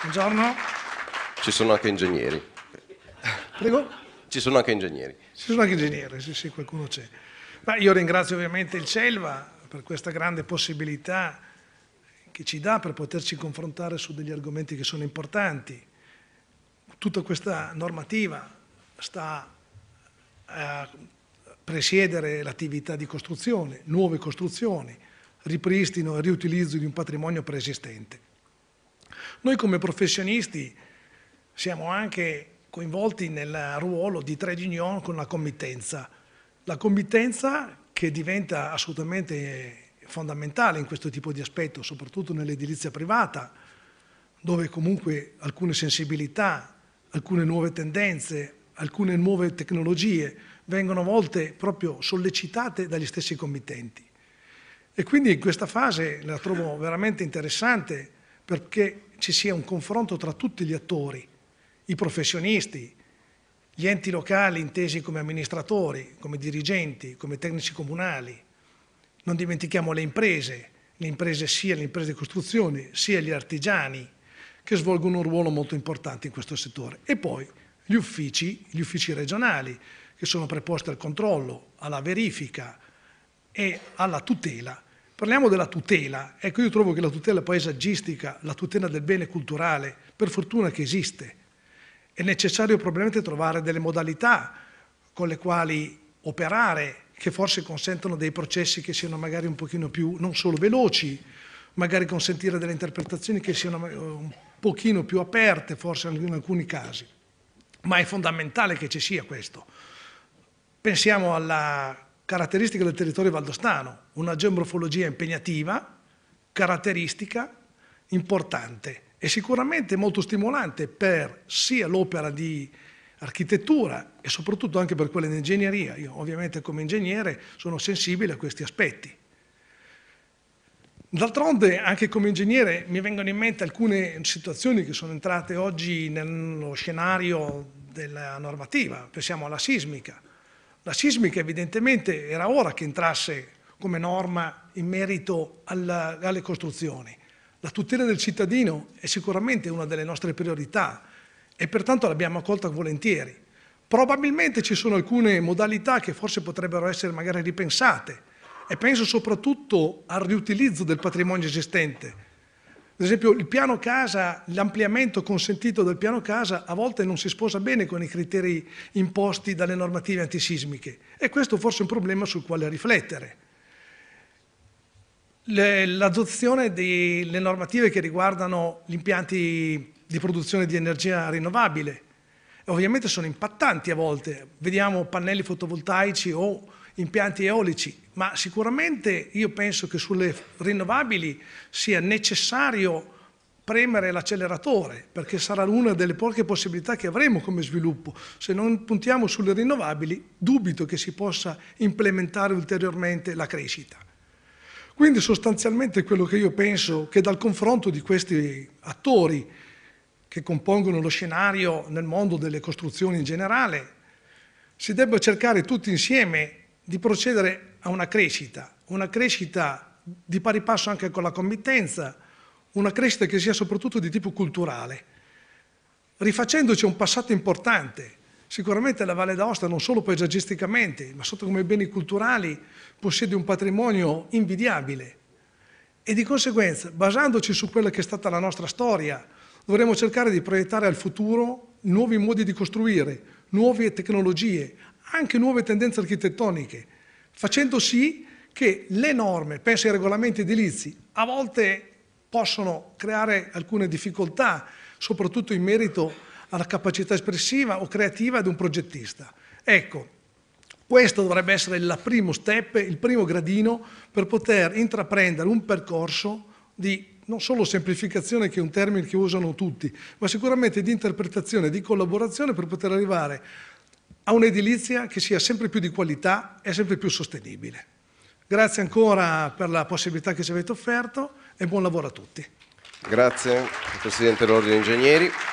Buongiorno. Ci sono anche ingegneri. Prego? Ci sono anche ingegneri. Ci sono anche ingegneri, sì, sì, qualcuno c'è. Ma io ringrazio ovviamente il CELVA per questa grande possibilità che ci dà per poterci confrontare su degli argomenti che sono importanti. Tutta questa normativa sta a presiedere l'attività di costruzione, nuove costruzioni, ripristino e riutilizzo di un patrimonio preesistente. Noi come professionisti siamo anche coinvolti nel ruolo di trade union con la committenza. La committenza che diventa assolutamente fondamentale in questo tipo di aspetto, soprattutto nell'edilizia privata, dove comunque alcune sensibilità, alcune nuove tendenze, alcune nuove tecnologie vengono a volte proprio sollecitate dagli stessi committenti. E quindi in questa fase la trovo veramente interessante perché ci sia un confronto tra tutti gli attori, i professionisti, gli enti locali intesi come amministratori, come dirigenti, come tecnici comunali. Non dimentichiamo le imprese, le imprese sia le imprese di costruzione, sia gli artigiani, che svolgono un ruolo molto importante in questo settore. E poi gli uffici, gli uffici regionali, che sono preposti al controllo, alla verifica e alla tutela Parliamo della tutela. Ecco, io trovo che la tutela paesaggistica, la tutela del bene culturale, per fortuna che esiste, è necessario probabilmente trovare delle modalità con le quali operare che forse consentano dei processi che siano magari un pochino più, non solo veloci, magari consentire delle interpretazioni che siano un pochino più aperte, forse in alcuni casi. Ma è fondamentale che ci sia questo. Pensiamo alla caratteristiche del territorio valdostano, una geomorfologia impegnativa, caratteristica, importante e sicuramente molto stimolante per sia l'opera di architettura e soprattutto anche per quella di ingegneria. Io ovviamente come ingegnere sono sensibile a questi aspetti. D'altronde anche come ingegnere mi vengono in mente alcune situazioni che sono entrate oggi nello scenario della normativa, pensiamo alla sismica. La sismica evidentemente era ora che entrasse come norma in merito alla, alle costruzioni. La tutela del cittadino è sicuramente una delle nostre priorità e pertanto l'abbiamo accolta volentieri. Probabilmente ci sono alcune modalità che forse potrebbero essere magari ripensate e penso soprattutto al riutilizzo del patrimonio esistente ad esempio il piano casa, l'ampliamento consentito del piano casa a volte non si sposa bene con i criteri imposti dalle normative antisismiche e questo forse è un problema sul quale riflettere. L'adozione delle normative che riguardano gli impianti di produzione di energia rinnovabile ovviamente sono impattanti a volte, vediamo pannelli fotovoltaici o impianti eolici, ma sicuramente io penso che sulle rinnovabili sia necessario premere l'acceleratore, perché sarà una delle poche possibilità che avremo come sviluppo. Se non puntiamo sulle rinnovabili, dubito che si possa implementare ulteriormente la crescita. Quindi sostanzialmente quello che io penso che dal confronto di questi attori che compongono lo scenario nel mondo delle costruzioni in generale, si debba cercare tutti insieme di procedere a una crescita, una crescita di pari passo anche con la committenza, una crescita che sia soprattutto di tipo culturale, rifacendoci un passato importante. Sicuramente la Valle d'Aosta, non solo paesaggisticamente, ma sotto come beni culturali, possiede un patrimonio invidiabile. E di conseguenza, basandoci su quella che è stata la nostra storia, dovremo cercare di proiettare al futuro nuovi modi di costruire, nuove tecnologie, anche nuove tendenze architettoniche, facendo sì che le norme, penso ai regolamenti edilizi, a volte possono creare alcune difficoltà, soprattutto in merito alla capacità espressiva o creativa di un progettista. Ecco, questo dovrebbe essere il primo step, il primo gradino per poter intraprendere un percorso di non solo semplificazione, che è un termine che usano tutti, ma sicuramente di interpretazione, di collaborazione per poter arrivare a un'edilizia che sia sempre più di qualità e sempre più sostenibile. Grazie ancora per la possibilità che ci avete offerto e buon lavoro a tutti. Grazie Presidente dell'Ordine Ingegneri.